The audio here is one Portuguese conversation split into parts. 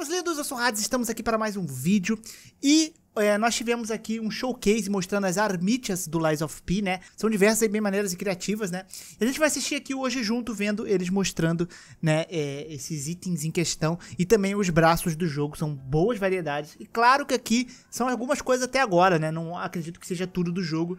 meus lindos, eu sou o Hades, estamos aqui para mais um vídeo e é, nós tivemos aqui um showcase mostrando as armítias do Lies of P, né? São diversas e bem maneiras e criativas, né? E a gente vai assistir aqui hoje junto, vendo eles mostrando, né, é, esses itens em questão e também os braços do jogo, são boas variedades. E claro que aqui são algumas coisas até agora, né? Não acredito que seja tudo do jogo,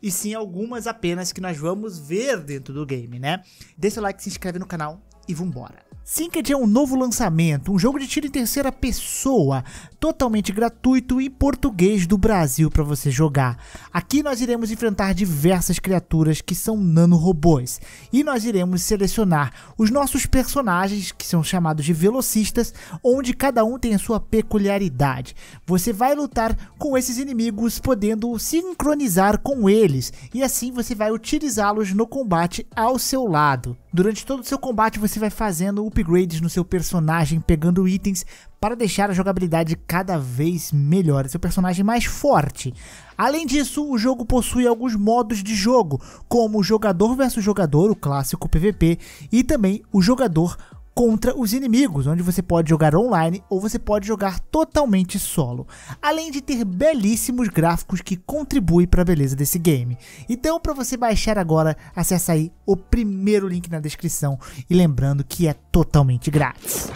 e sim algumas apenas que nós vamos ver dentro do game, né? Deixa o like, se inscreve no canal e vambora! Synced é um novo lançamento, um jogo de tiro em terceira pessoa, totalmente gratuito e português do Brasil para você jogar. Aqui nós iremos enfrentar diversas criaturas que são nanorobôs, e nós iremos selecionar os nossos personagens, que são chamados de velocistas, onde cada um tem a sua peculiaridade. Você vai lutar com esses inimigos, podendo sincronizar com eles, e assim você vai utilizá-los no combate ao seu lado. Durante todo o seu combate, você vai fazendo upgrades no seu personagem, pegando itens para deixar a jogabilidade cada vez melhor, seu personagem mais forte. Além disso, o jogo possui alguns modos de jogo, como o jogador versus jogador, o clássico PVP, e também o jogador contra os inimigos, onde você pode jogar online ou você pode jogar totalmente solo, além de ter belíssimos gráficos que contribuem para a beleza desse game. Então, para você baixar agora, acessa aí o primeiro link na descrição e lembrando que é totalmente grátis.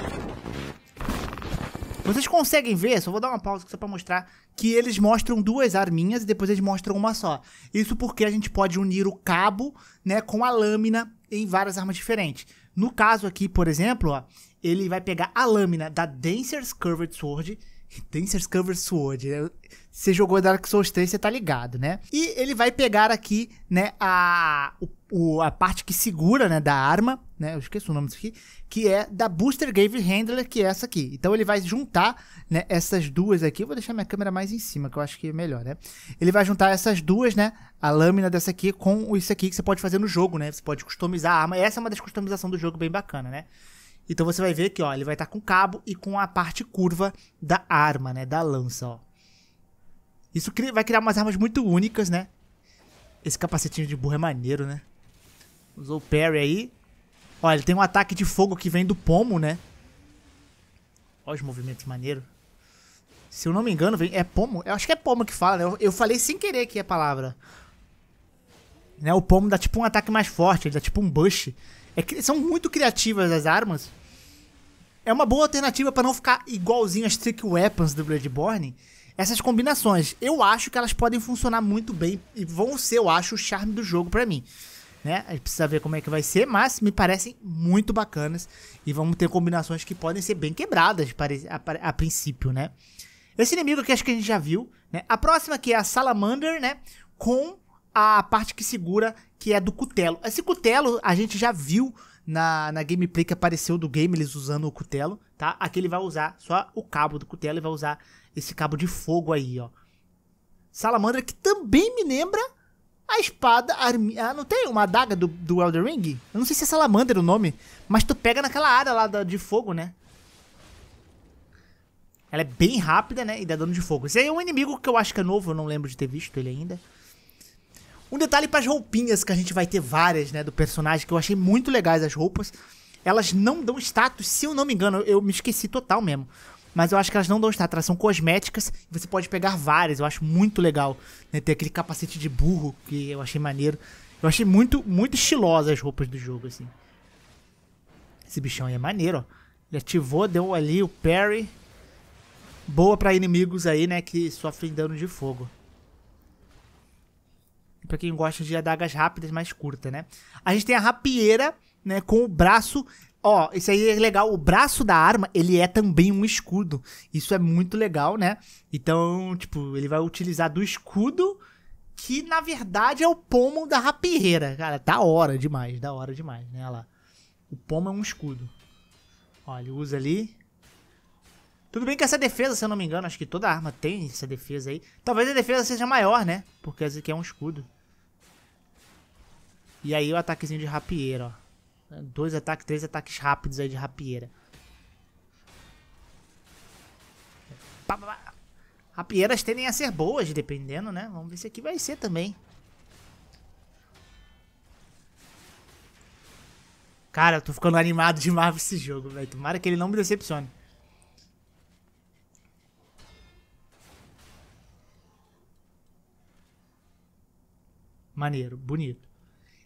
Vocês conseguem ver, só vou dar uma pausa só para mostrar, que eles mostram duas arminhas e depois eles mostram uma só. Isso porque a gente pode unir o cabo né, com a lâmina em várias armas diferentes. No caso aqui, por exemplo, ó, ele vai pegar a lâmina da Dancer's Curved Sword Dancer's Cover Sword. Né? Você jogou Dark Souls 3, você tá ligado, né? E ele vai pegar aqui, né, a, o, a parte que segura, né, da arma, né? Eu esqueço o nome disso aqui, que é da Booster Gave Handler, que é essa aqui. Então ele vai juntar, né, essas duas aqui. Eu vou deixar minha câmera mais em cima, que eu acho que é melhor, né? Ele vai juntar essas duas, né, a lâmina dessa aqui com isso aqui que você pode fazer no jogo, né? Você pode customizar a arma. Essa é uma das customizações do jogo bem bacana, né? Então você vai ver aqui, ó, ele vai estar tá com o cabo e com a parte curva da arma, né, da lança, ó. Isso vai criar umas armas muito únicas, né? Esse capacetinho de burro é maneiro, né? Usou o parry aí. Ó, ele tem um ataque de fogo que vem do pomo, né? Ó os movimentos maneiros. Se eu não me engano, vem... é pomo? Eu acho que é pomo que fala, né? Eu, eu falei sem querer aqui a palavra. Né? O pomo dá tipo um ataque mais forte, ele dá tipo um bush. É, são muito criativas as armas. É uma boa alternativa para não ficar igualzinho as Trick Weapons do Bloodborne. Essas combinações, eu acho que elas podem funcionar muito bem e vão ser, eu acho, o charme do jogo para mim. Né? A gente precisa ver como é que vai ser, mas me parecem muito bacanas e vamos ter combinações que podem ser bem quebradas a, a, a princípio, né? Esse inimigo aqui acho que a gente já viu, né? A próxima aqui é a Salamander, né? Com a parte que segura, que é do cutelo. Esse cutelo a gente já viu na, na gameplay que apareceu do game, eles usando o cutelo, tá? Aqui ele vai usar só o cabo do cutelo e vai usar esse cabo de fogo aí, ó. Salamandra que também me lembra a espada. Armi... Ah, não tem uma adaga do, do Elder Ring? Eu não sei se é Salamandra o nome, mas tu pega naquela área lá da, de fogo, né? Ela é bem rápida, né? E dá dano de fogo. Esse aí é um inimigo que eu acho que é novo, eu não lembro de ter visto ele ainda. Um detalhe para as roupinhas, que a gente vai ter várias, né, do personagem, que eu achei muito legais as roupas. Elas não dão status, se eu não me engano, eu me esqueci total mesmo. Mas eu acho que elas não dão status, elas são cosméticas, você pode pegar várias, eu acho muito legal. Né, ter aquele capacete de burro, que eu achei maneiro. Eu achei muito, muito estilosa as roupas do jogo, assim. Esse bichão aí é maneiro, ó. Ele ativou, deu ali o parry. Boa para inimigos aí, né, que sofrem dano de fogo para quem gosta de adagas rápidas, mais curta, né? A gente tem a rapieira, né, com o braço Ó, isso aí é legal. O braço da arma, ele é também um escudo. Isso é muito legal, né? Então, tipo, ele vai utilizar do escudo, que na verdade é o pomo da rapieira. Cara, da hora demais, da hora demais, né? Olha lá. O pomo é um escudo. Ó, ele usa ali. Tudo bem que essa defesa, se eu não me engano, acho que toda arma tem essa defesa aí. Talvez a defesa seja maior, né? Porque essa aqui é um escudo. E aí o ataquezinho de rapieira, ó. Dois ataques, três ataques rápidos aí de rapieira. Rapieiras tendem a ser boas, dependendo, né? Vamos ver se aqui vai ser também. Cara, eu tô ficando animado demais pra esse jogo, velho. Tomara que ele não me decepcione. Maneiro, bonito.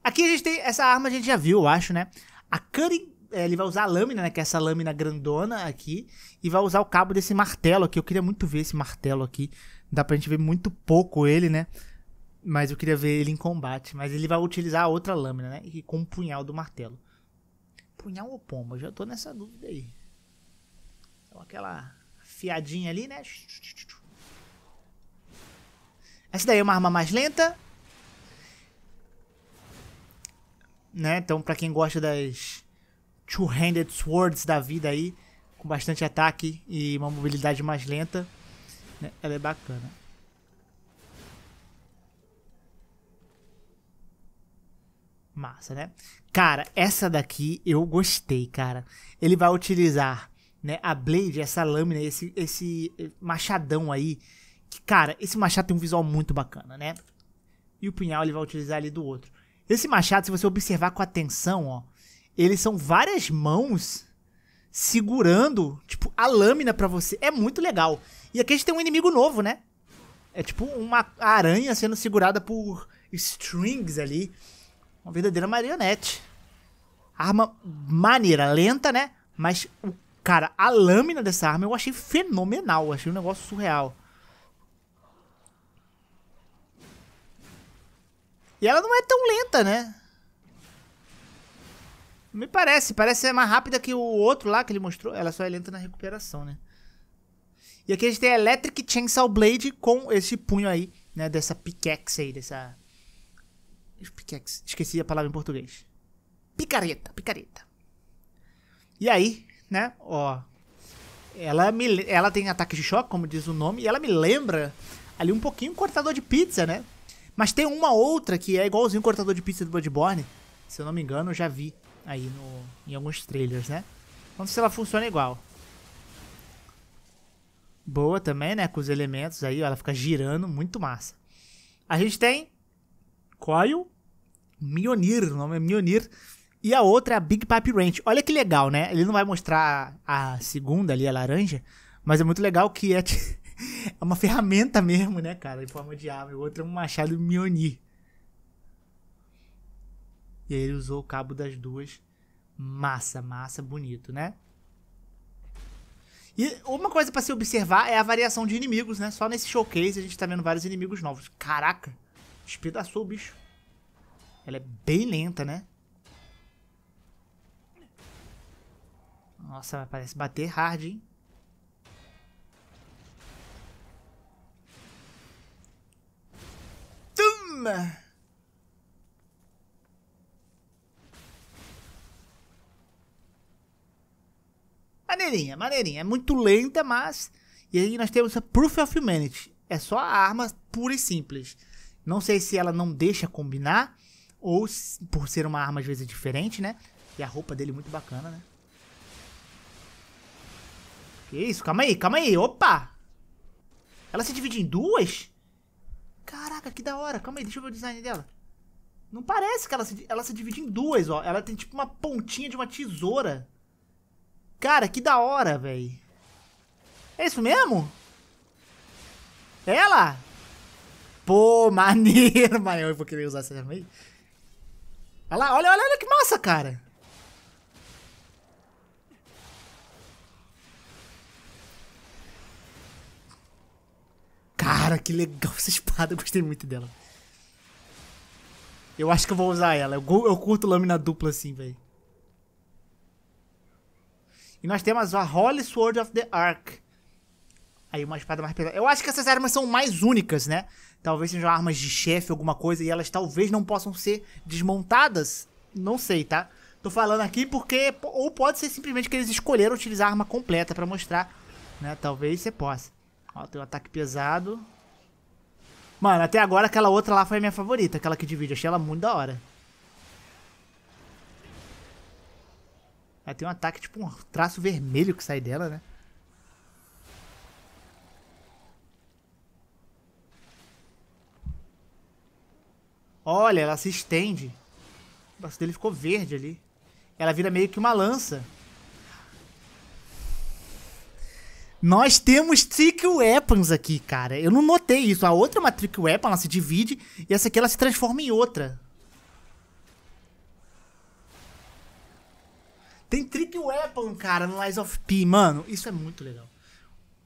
Aqui a gente tem. Essa arma a gente já viu, eu acho, né? A Cutting. É, ele vai usar a lâmina, né? Que é essa lâmina grandona aqui. E vai usar o cabo desse martelo aqui. Eu queria muito ver esse martelo aqui. Dá pra gente ver muito pouco ele, né? Mas eu queria ver ele em combate. Mas ele vai utilizar a outra lâmina, né? E com o punhal do martelo. Punhal ou pomba? Eu já tô nessa dúvida aí. Então aquela fiadinha ali, né? Essa daí é uma arma mais lenta. né? Então, para quem gosta das two-handed swords da vida aí, com bastante ataque e uma mobilidade mais lenta, né? ela é bacana. Massa, né? Cara, essa daqui eu gostei, cara. Ele vai utilizar, né, a blade, essa lâmina, esse, esse eh, machadão aí. Que, cara, esse machado tem um visual muito bacana, né? E o punhal ele vai utilizar ali do outro. Esse machado, se você observar com atenção, ó, eles são várias mãos segurando, tipo, a lâmina para você. É muito legal. E aqui a gente tem um inimigo novo, né? É tipo uma aranha sendo segurada por strings ali. Uma verdadeira marionete. Arma maneira, lenta, né? Mas, cara, a lâmina dessa arma eu achei fenomenal. achei um negócio surreal. E ela não é tão lenta, né? Me parece, parece ser mais rápida que o outro lá que ele mostrou. Ela só é lenta na recuperação, né? E aqui a gente tem a Electric Chainsaw Blade com esse punho aí, né? Dessa pickaxe aí, dessa... Pickaxe, esqueci a palavra em português. Picareta, picareta. E aí, né, ó... Ela, me, ela tem ataque de choque, como diz o nome, e ela me lembra ali um pouquinho o cortador de pizza, né? Mas tem uma outra que é igualzinho o cortador de pizza do Bloodborne. Se eu não me engano, eu já vi aí no, em alguns trailers, né? Vamos ver se ela funciona igual. Boa também, né? Com os elementos aí, ó, ela fica girando, muito massa. A gente tem Coil, Mionir, o nome é Mionir. E a outra é a Big Pipe Ranch. Olha que legal, né? Ele não vai mostrar a segunda ali, a laranja, mas é muito legal que é é uma ferramenta mesmo, né, cara? Em forma de arma. E o outro é um machado Mionir. E aí ele usou o cabo das duas. Massa, massa, bonito, né? E uma coisa para se observar é a variação de inimigos, né? Só nesse showcase a gente tá vendo vários inimigos novos. Caraca, despedaçou o bicho. Ela é bem lenta, né? Nossa, parece bater hard, hein? Maneirinha, maneirinha. É muito lenta, mas. E aí nós temos a Proof of Humanity. É só a arma pura e simples. Não sei se ela não deixa combinar. Ou se, por ser uma arma às vezes diferente, né? E a roupa dele é muito bacana, né? Que isso? Calma aí, calma aí. Opa! Ela se divide em duas? Caraca que da hora. Calma aí, deixa eu ver o design dela. Não parece que ela se, ela se divide em duas, ó. Ela tem tipo uma pontinha de uma tesoura. Cara, que da hora, velho. É isso mesmo? É ela? Pô, maneiro, mano. Eu vou querer usar essa também. Olha lá, olha, olha, olha que massa, cara. Cara, que legal essa espada. Eu gostei muito dela. Eu acho que eu vou usar ela. Eu, eu curto lâmina dupla assim, velho. E nós temos a Holy Sword of the Ark. Aí uma espada mais pesada. Eu acho que essas armas são mais únicas, né? Talvez sejam armas de chefe, alguma coisa, e elas talvez não possam ser desmontadas. Não sei, tá? Tô falando aqui porque... Ou pode ser simplesmente que eles escolheram utilizar a arma completa pra mostrar, né? Talvez você possa. Ó, tem um ataque pesado. Mano, até agora aquela outra lá foi minha favorita, aquela que divide. Achei ela muito da hora. Ela é, tem um ataque, tipo um traço vermelho que sai dela, né? Olha, ela se estende. O braço dele ficou verde ali. Ela vira meio que uma lança. Nós temos Trick Weapons aqui, cara. Eu não notei isso. A outra é uma Trick Weapon, ela se divide. E essa aqui ela se transforma em outra. Tem Trick Weapon, cara, no Lies of P. Mano, isso é muito legal.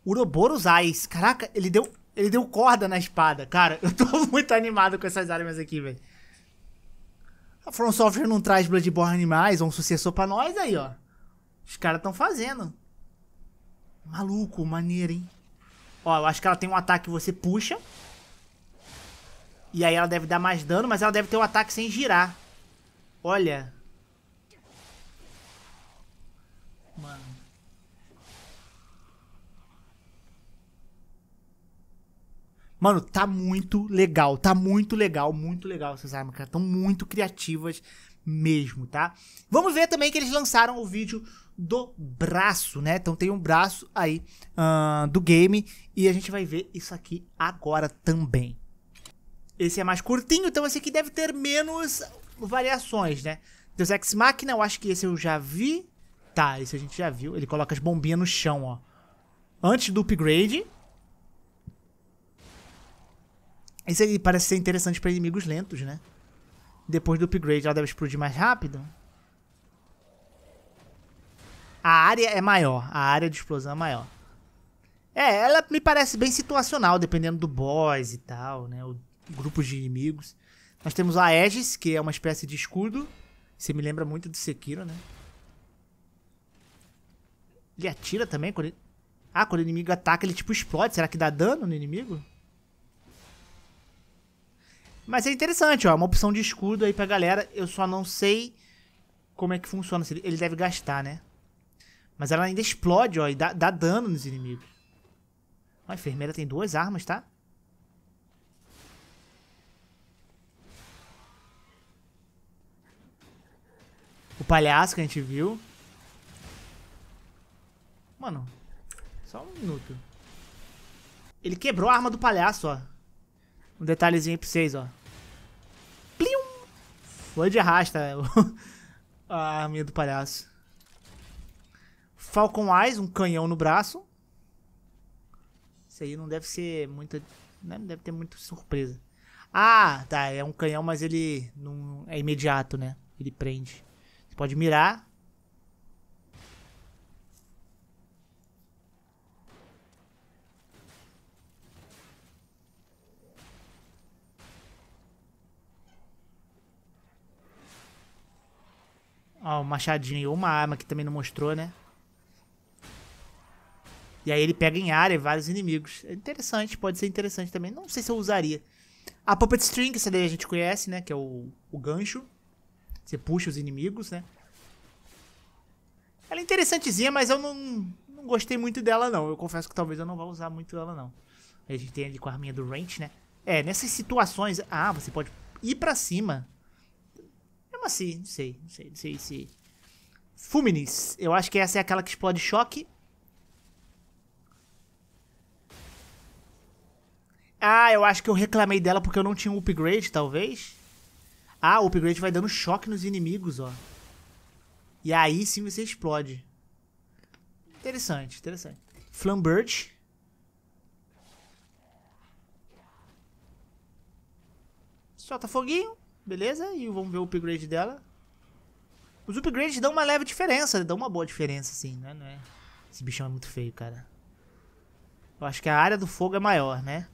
Uroboros Eyes. Caraca, ele deu, ele deu corda na espada. Cara, eu tô muito animado com essas armas aqui, velho. A From Software não traz Bloodborne mais, ou é um sucessor pra nós aí, ó. Os caras estão fazendo. Maluco, maneiro, hein? Ó, eu acho que ela tem um ataque que você puxa. E aí ela deve dar mais dano, mas ela deve ter um ataque sem girar. Olha. Mano. Mano, tá muito legal. Tá muito legal, muito legal essas armas, cara. Tão muito criativas mesmo, tá? Vamos ver também que eles lançaram o vídeo do braço, né? Então tem um braço aí uh, do game e a gente vai ver isso aqui agora também. Esse é mais curtinho, então esse aqui deve ter menos variações, né? Deus Ex Machina, eu acho que esse eu já vi. Tá, esse a gente já viu. Ele coloca as bombinhas no chão, ó. Antes do upgrade. Esse aí parece ser interessante para inimigos lentos, né? Depois do upgrade ela deve explodir mais rápido. A área é maior, a área de explosão é maior. É, ela me parece bem situacional, dependendo do boss e tal, né? O grupo de inimigos. Nós temos a Aegis, que é uma espécie de escudo. Você me lembra muito do Sekiro, né? Ele atira também quando ele... Ah, quando o inimigo ataca, ele tipo explode. Será que dá dano no inimigo? Mas é interessante, ó. É uma opção de escudo aí pra galera. Eu só não sei como é que funciona. Ele deve gastar, né? Mas ela ainda explode, ó, e dá, dá dano nos inimigos. Ó, a enfermeira tem duas armas, tá? O palhaço que a gente viu. Mano, só um minuto. Ele quebrou a arma do palhaço, ó. Um detalhezinho aí pra vocês, ó. Plium! Foi de arrasta a arminha do palhaço. Falcon Eyes, um canhão no braço. Isso aí não deve ser muita. Né, não deve ter muita surpresa. Ah, tá. É um canhão, mas ele não é imediato, né? Ele prende. Você pode mirar. Ó, oh, um machadinho. Uma arma que também não mostrou, né? E aí ele pega em área vários inimigos. É interessante, pode ser interessante também. Não sei se eu usaria. A Puppet String, essa daí a gente conhece, né? Que é o, o gancho. Você puxa os inimigos, né? Ela é interessantezinha, mas eu não, não gostei muito dela, não. Eu confesso que talvez eu não vá usar muito ela, não. A gente tem ali com a arminha do Range, né? É, nessas situações... Ah, você pode ir pra cima. Mesmo assim, não sei, não sei, não sei se... Fuminis, eu acho que essa é aquela que explode choque. Ah, eu acho que eu reclamei dela porque eu não tinha um upgrade, talvez. Ah, o upgrade vai dando choque nos inimigos, ó. E aí sim você explode. Interessante, interessante. Flambert. Solta foguinho, beleza? E vamos ver o upgrade dela. Os upgrades dão uma leve diferença, dão uma boa diferença, assim, né? É? Esse bichão é muito feio, cara. Eu acho que a área do fogo é maior, né?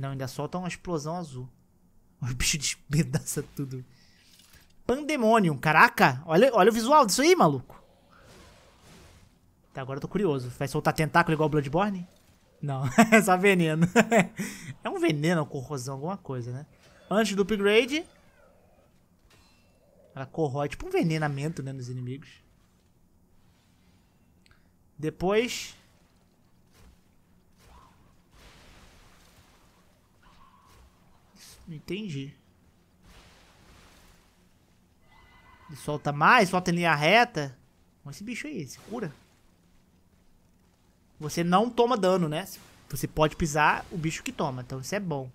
Não, ainda solta uma explosão azul. Os bichos despedaça tudo. Pandemônio, caraca. Olha, olha o visual disso aí, maluco. Até tá, agora eu tô curioso. Vai soltar tentáculo igual Bloodborne? Não, é só veneno. é um veneno, uma corrosão, alguma coisa, né? Antes do upgrade... Ela corrói, tipo um envenenamento, né, nos inimigos. Depois, Entendi. Ele solta mais, solta em linha reta. Mas esse bicho aí, se cura. Você não toma dano, né? Você pode pisar o bicho que toma, então isso é bom.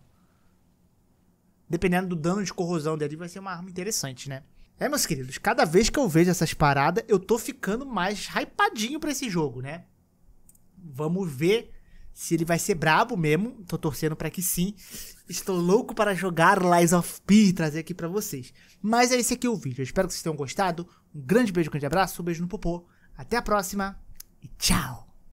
Dependendo do dano de corrosão dele, vai ser uma arma interessante, né? É, meus queridos, cada vez que eu vejo essas paradas, eu tô ficando mais hypadinho pra esse jogo, né? Vamos ver se ele vai ser brabo mesmo. Tô torcendo para que sim. Estou louco para jogar Lies of P e trazer aqui para vocês. Mas é esse aqui o vídeo. Eu espero que vocês tenham gostado. Um grande beijo, um grande abraço, um beijo no popô. Até a próxima e tchau!